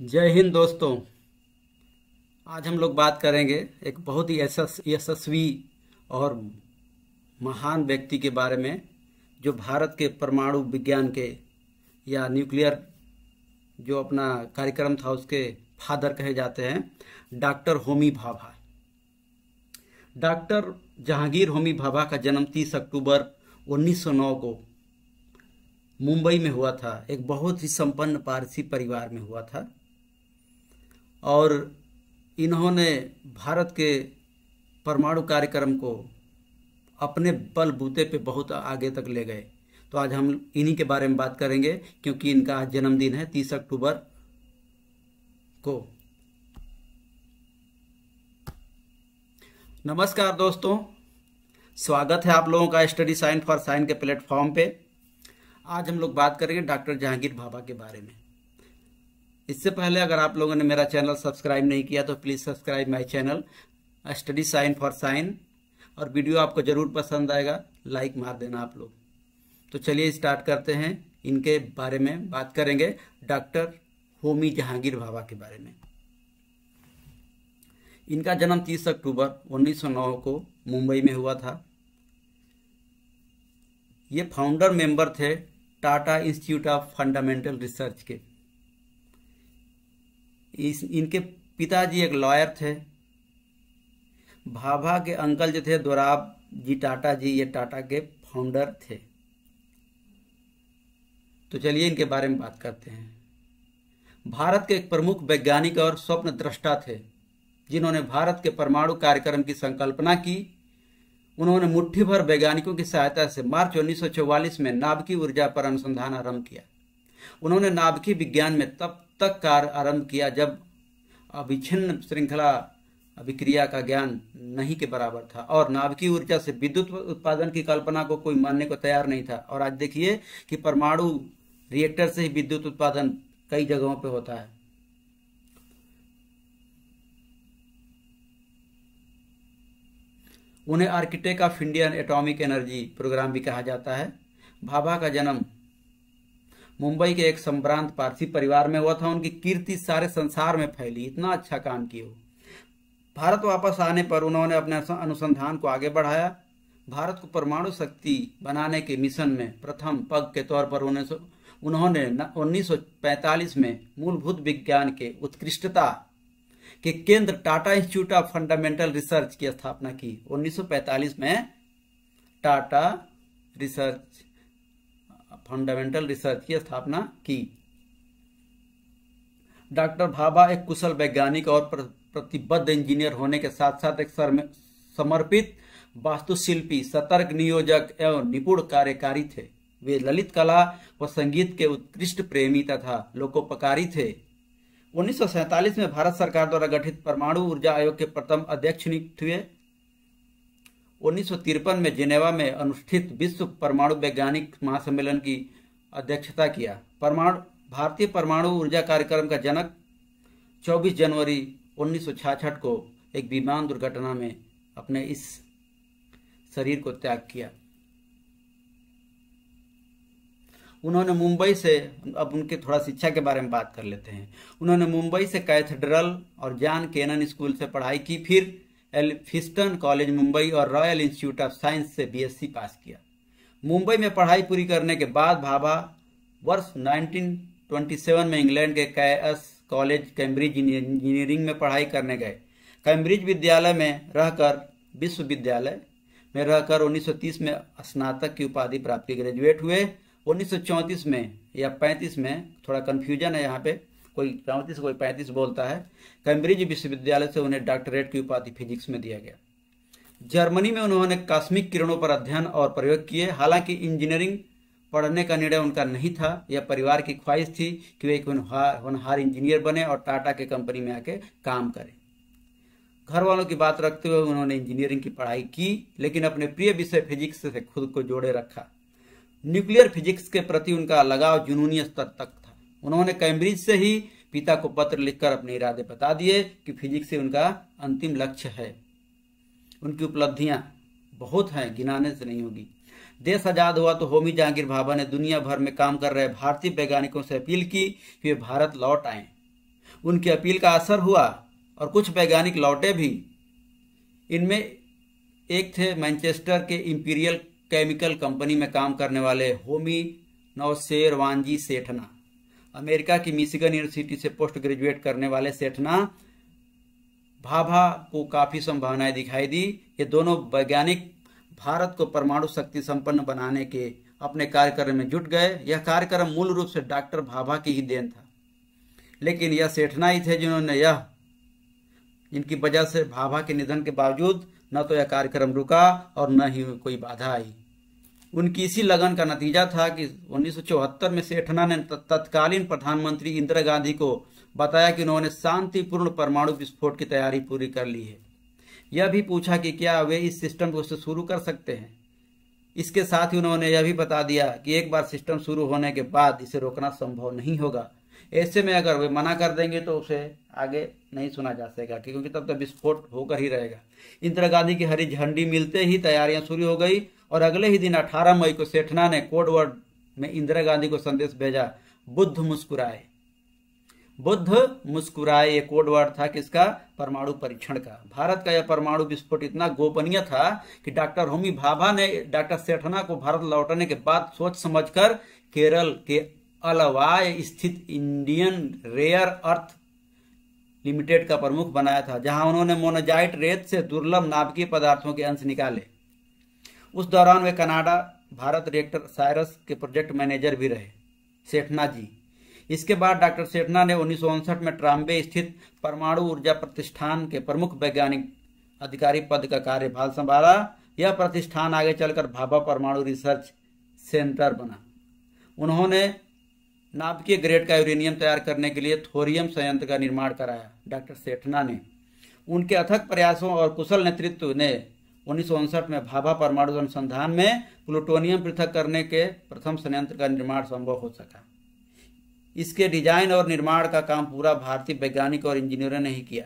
जय हिंद दोस्तों आज हम लोग बात करेंगे एक बहुत ही यशस्वी और महान व्यक्ति के बारे में जो भारत के परमाणु विज्ञान के या न्यूक्लियर जो अपना कार्यक्रम था उसके फादर कहे जाते हैं डॉक्टर होमी भाभा डॉक्टर जहांगीर होमी भाभा का जन्म 30 अक्टूबर 1909 को मुंबई में हुआ था एक बहुत ही संपन्न पारसी परिवार में हुआ था और इन्होंने भारत के परमाणु कार्यक्रम को अपने बलबूते पे बहुत आगे तक ले गए तो आज हम इन्हीं के बारे में बात करेंगे क्योंकि इनका आज जन्मदिन है तीस अक्टूबर को नमस्कार दोस्तों स्वागत है आप लोगों का स्टडी साइन फॉर साइन के प्लेटफॉर्म पे आज हम लोग बात करेंगे डॉक्टर जहांगीर भाभा के बारे में इससे पहले अगर आप लोगों ने मेरा चैनल सब्सक्राइब नहीं किया तो please subscribe my channel study sign for sign और वीडियो आपको ज़रूर पसंद आएगा लाइक मार देना आप लोग तो चलिए स्टार्ट करते हैं इनके बारे में बात करेंगे डॉक्टर होमी जहांगीर भाभा के बारे में इनका जन्म 30 अक्टूबर 1909 को मुंबई में हुआ था ये फाउंडर मेंबर थे Tata institute of fundamental research के इस इनके पिताजी एक लॉयर थे भाभा के अंकल जो थे दोराब जी टाटा जी ये टाटा के फाउंडर थे तो चलिए इनके बारे में बात करते हैं भारत के एक प्रमुख वैज्ञानिक और स्वप्न दृष्टा थे जिन्होंने भारत के परमाणु कार्यक्रम की संकल्पना की उन्होंने मुट्ठी भर वैज्ञानिकों की सहायता से मार्च 1944 में नाभिकीय ऊर्जा पर अनुसंधान आरंभ किया उन्होंने नाभिकीय विज्ञान में तप तक कार्य आरंभ किया जब अभिच्छिन्न श्रृंखला अभिक्रिया का ज्ञान नहीं के बराबर था और नाभिकीय ऊर्जा से विद्युत उत्पादन की कल्पना को कोई मानने को तैयार नहीं था और आज देखिए कि परमाणु रिएक्टर से ही विद्युत उत्पादन कई जगहों पर होता है उन्हें architect of Indian atomic energy programme भी कहा जाता है भाभा का जन्म मुंबई के एक संभ्रांत पारसी परिवार में हुआ था उनकी कीर्ति सारे संसार में फैली इतना अच्छा काम किया भारत वापस आने पर उन्होंने अपने अनुसंधान को आगे बढ़ाया भारत को परमाणु शक्ति बनाने के मिशन में प्रथम पग के तौर पर उन्हें उन्होंने 1945 में मूलभूत विज्ञान के उत्कृष्टता के केंद्र Tata institute of fundamental research की स्थापना की 1945 में टाटा रिसर्च फंडामेंटल रिसर्च की स्थापना की डॉक्टर भाभा एक कुशल वैज्ञानिक और प्रतिबद्ध इंजीनियर होने के साथ साथ एक समर्पित वास्तुशिल्पी सतर्क नियोजक एवं निपुण कार्यकारी थे वे ललित कला व संगीत के उत्कृष्ट प्रेमी तथा लोकोपकारी थे 1947 में भारत सरकार द्वारा गठित परमाणु ऊर्जा आयोग के प्रथम अध्यक्ष नियुक्त हुए उन्नीस में जिनेवा में अनुष्ठित विश्व परमाणु वैज्ञानिक महासम्मेलन की अध्यक्षता किया परमाणु भारतीय परमाणु ऊर्जा कार्यक्रम का जनक 24 जनवरी उन्नीस को एक विमान दुर्घटना में अपने इस शरीर को त्याग किया उन्होंने मुंबई से अब उनके थोड़ा शिक्षा के बारे में बात कर लेते हैं उन्होंने मुंबई से कैथेड्रल और जॉन केनन स्कूल से पढ़ाई की फिर एल्फिस्टन कॉलेज मुंबई और रॉयल इंस्टीट्यूट ऑफ साइंस से बीएससी पास किया मुंबई में पढ़ाई पूरी करने के बाद भाभा वर्ष 1927 में इंग्लैंड के कैस कॉलेज कैम्ब्रिज इंजीनियरिंग में पढ़ाई करने गए कैम्ब्रिज विद्यालय में रहकर विश्वविद्यालय में रहकर 1930 में स्नातक की उपाधि प्राप्त की ग्रेजुएट हुए 1934 में या 35 में थोड़ा कन्फ्यूजन है यहाँ पे कोई चौंतीस कोई पैंतीस बोलता है कैम्ब्रिज विश्वविद्यालय से उन्हें डॉक्टरेट की उपाधि फिजिक्स में दिया गया जर्मनी में उन्होंने कास्मिक किरणों पर अध्ययन और प्रयोग किए हालांकि इंजीनियरिंग पढ़ने का निर्णय उनका नहीं था यह परिवार की ख्वाहिश थी कि वे एक होनहार होनहार इंजीनियर बने और टाटा के कंपनी में आके काम करें घर वालों की बात रखते हुए उन्होंने इंजीनियरिंग की पढ़ाई की लेकिन अपने प्रिय विषय फिजिक्स से खुद को जोड़े रखा न्यूक्लियर फिजिक्स के प्रति उनका लगाव जुनूनी स्तर तक था उन्होंने कैम्ब्रिज से ही पिता को पत्र लिखकर अपने इरादे बता दिए कि फिजिक्स से उनका अंतिम लक्ष्य है उनकी उपलब्धियां बहुत हैं गिनाने से नहीं होगी देश आजाद हुआ तो होमी जहांगीर भाभा ने दुनिया भर में काम कर रहे भारतीय वैज्ञानिकों से अपील की कि वे भारत लौट आए उनकी अपील का असर हुआ और कुछ वैज्ञानिक लौटे भी इनमें एक थे मैनचेस्टर के इंपीरियल केमिकल कंपनी में काम करने वाले होमी नौशेरवानजी सेठना अमेरिका की मिशिगन यूनिवर्सिटी से पोस्ट ग्रेजुएट करने वाले सेठना भाभा को काफी संभावनाएं दिखाई दी ये दोनों वैज्ञानिक भारत को परमाणु शक्ति संपन्न बनाने के अपने कार्यक्रम में जुट गए यह कार्यक्रम मूल रूप से डॉक्टर भाभा की ही देन था लेकिन यह सेठना ही थे जिन्होंने यह इनकी वजह से भाभा के निधन के बावजूद न तो यह कार्यक्रम रुका और न ही कोई बाधा आई उनकी इसी लगन का नतीजा था कि उन्नीस में सेठना ने तत्कालीन प्रधानमंत्री इंदिरा गांधी को बताया कि उन्होंने शांतिपूर्ण परमाणु विस्फोट की तैयारी पूरी कर ली है यह भी पूछा कि क्या वे इस सिस्टम को शुरू कर सकते हैं इसके साथ ही उन्होंने यह भी बता दिया कि एक बार सिस्टम शुरू होने के बाद इसे रोकना संभव नहीं होगा ऐसे में अगर वे मना कर देंगे तो उसे आगे नहीं सुना जा सकेगा क्योंकि तब तक तो विस्फोट होकर ही रहेगा इंदिरा गांधी की हरी झंडी मिलते ही तैयारियां शुरू हो गई और अगले ही दिन 18 मई को सेठना ने कोडवर्ड में इंदिरा गांधी को संदेश भेजा बुद्ध मुस्कुराए बुद्ध मुस्कुराए ये कोडवर्ड था किसका परमाणु परीक्षण का भारत का यह परमाणु विस्फोट इतना गोपनीय था कि डॉक्टर होमी भाभा ने डॉक्टर सेठना को भारत लौटने के बाद सोच समझकर केरल के अलवाय स्थित इंडियन रेयर अर्थ लिमिटेड का प्रमुख बनाया था जहां उन्होंने मोनोजाइट रेत से दुर्लभ नाभिकीय पदार्थों के अंश निकाले उस दौरान वे कनाडा भारत रिएक्टर साइरस के प्रोजेक्ट मैनेजर भी रहे सेठना जी इसके बाद डॉक्टर सेठना ने उन्नीस में ट्राम्बे स्थित परमाणु ऊर्जा प्रतिष्ठान के प्रमुख वैज्ञानिक अधिकारी पद का कार्यभार संभाला यह प्रतिष्ठान आगे चलकर भाभा परमाणु रिसर्च सेंटर बना उन्होंने नाभिकीय ग्रेड का यूरेनियम तैयार करने के लिए थोरियम संयंत्र का निर्माण कराया डॉक्टर सेठना ने उनके अथक प्रयासों और कुशल नेतृत्व ने उन्नीस में भाभा परमाणु अनुसंधान में प्लूटोनियम पृथक करने के प्रथम संयंत्र का निर्माण संभव हो सका इसके डिजाइन और निर्माण का काम पूरा भारतीय वैज्ञानिक और इंजीनियरों ने ही किया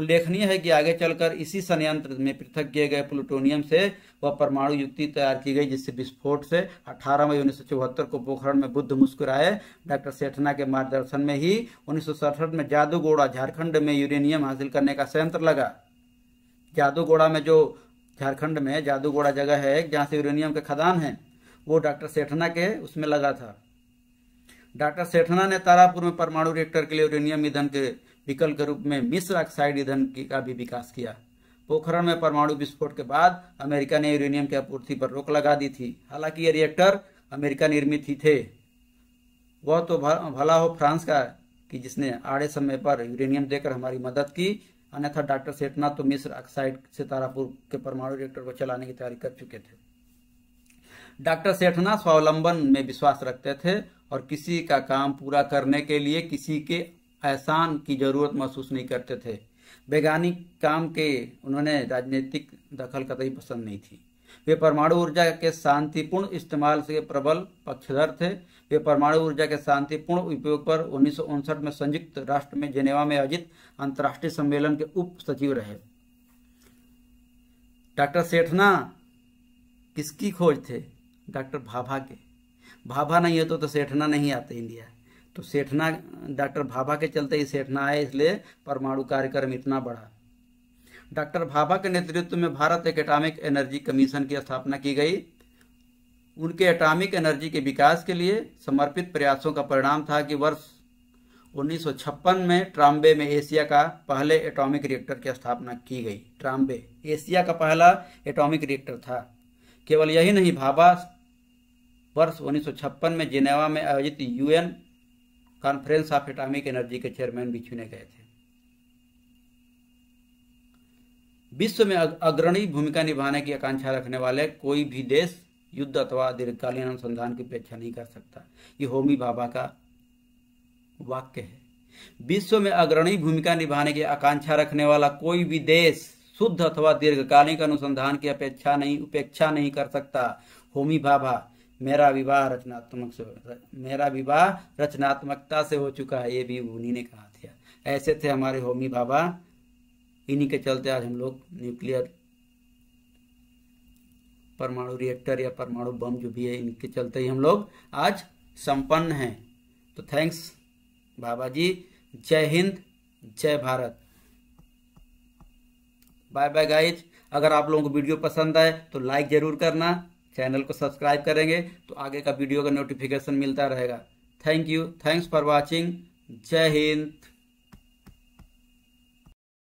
उल्लेखनीय है कि आगे चलकर इसी संयंत्र में पृथक किए गए प्लूटोनियम से वह परमाणु युक्ति तैयार की गई जिससे विस्फोट से 18 मई उन्नीस को पोखरण में बुद्ध मुस्कुराए डॉक्टर सेठना के मार्गदर्शन में ही उन्नीस में जादूगोड़ा झारखंड में यूरेनियम हासिल करने का संयंत्र लगा जादूगोड़ा में जो झारखंड में जादूगोड़ा जगह है जहाँ से यूरेनियम के खदान है वो डॉक्टर सेठना के उसमें लगा था डॉक्टर सेठना ने तारापुर में परमाणु रिएक्टर के लिए यूरेनियम ईंधन के विकल्प के रूप में मिश्र ऑक्साइड ईंधन का भी विकास किया पोखरण में परमाणु विस्फोट के बाद अमेरिका ने यूरेनियम की आपूर्ति पर रोक लगा दी थी हालांकि ये रिएक्टर अमेरिका निर्मित ही थे वह तो भला हो फ्रांस का कि जिसने आड़े समय पर यूरेनियम देकर हमारी मदद की अन्यथा डॉक्टर सेठना तो मिस्र ऑक्साइड सितारापुर के परमाणु रिएक्टर को चलाने की तैयारी कर चुके थे डॉक्टर सेठना स्वावलंबन में विश्वास रखते थे और किसी का काम पूरा करने के लिए किसी के एहसान की जरूरत महसूस नहीं करते थे वैज्ञानिक काम के उन्होंने राजनीतिक दखल कतई पसंद नहीं थी वे परमाणु ऊर्जा के शांतिपूर्ण इस्तेमाल से प्रबल पक्षधर थे वे परमाणु ऊर्जा के शांतिपूर्ण उपयोग पर उन्नीस में संयुक्त राष्ट्र में जेनेवा में आयोजित अंतर्राष्ट्रीय सम्मेलन के उप सचिव रहे डॉक्टर सेठना किसकी खोज थे डॉक्टर भाभा के भाभा नहीं होते तो, तो सेठना नहीं आते इंडिया तो सेठना डॉक्टर भाभा के चलते ही सेठना आए इसलिए परमाणु कार्यक्रम इतना बड़ा डॉक्टर भाभा के नेतृत्व में भारत एक एटॉमिक एनर्जी कमीशन की स्थापना की गई उनके एटॉमिक एनर्जी के विकास के लिए समर्पित प्रयासों का परिणाम था कि वर्ष 1956 में ट्राम्बे में एशिया का पहले एटॉमिक रिएक्टर की स्थापना की गई ट्राम्बे एशिया का पहला एटॉमिक रिएक्टर था केवल यही नहीं भाभा वर्ष 1956 में जिनेवा में आयोजित UN conference of atomic energy के चेयरमैन भी चुने गए थे विश्व में अग्रणी भूमिका निभाने की आकांक्षा रखने वाले कोई भी देश युद्ध अथवा दीर्घकालीन अनुसंधान की अपेक्षा नहीं कर सकता ये होमी भाभा का वाक्य है विश्व में अग्रणी भूमिका निभाने की आकांक्षा रखने वाला कोई भी देश शुद्ध अथवा दीर्घकालीन अनुसंधान की अपेक्षा नहीं उपेक्षा नहीं कर सकता होमी भाभा मेरा विवाह रचनात्मक से मेरा विवाह रचनात्मकता से हो चुका है ये भी उन्हीं ने कहा था ऐसे थे हमारे होमी भाभा इन्हीं के चलते आज हम लोग न्यूक्लियर परमाणु रिएक्टर या परमाणु बम जो भी है इनके चलते ही हम लोग आज संपन्न हैं तो थैंक्स बाबा जी जय हिंद जय भारत बाय बाय गाइज अगर आप लोगों को वीडियो पसंद आए तो लाइक जरूर करना चैनल को सब्सक्राइब करेंगे तो आगे का वीडियो का नोटिफिकेशन मिलता रहेगा thank you thanks for watching जय हिंद